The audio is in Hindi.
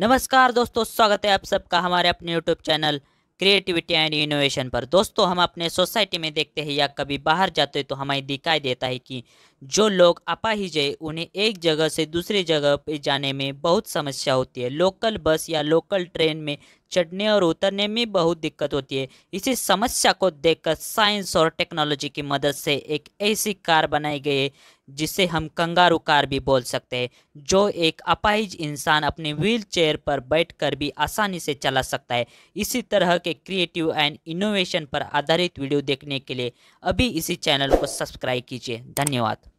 नमस्कार दोस्तों स्वागत है आप सबका हमारे अपने YouTube channel creativity and innovation पर दोस्तों हम अपने सोसाइटी में देखते हैं या कभी बाहर जाते हैं तो हमें दिखाई देता है कि जो लोग अपाहिज है उन्हें एक जगह से दूसरी जगह पर जाने में बहुत समस्या होती है लोकल बस या लोकल ट्रेन में चढ़ने और उतरने में बहुत दिक्कत होती है इसी समस्या को देखकर साइंस और टेक्नोलॉजी की मदद से एक ऐसी कार बनाई गई है जिसे हम कंगारू कार भी बोल सकते हैं जो एक अपाहिज इंसान अपने व्हील चेयर पर बैठकर भी आसानी से चला सकता है इसी तरह के क्रिएटिव एंड इनोवेशन पर आधारित वीडियो देखने के लिए अभी इसी चैनल को सब्सक्राइब कीजिए धन्यवाद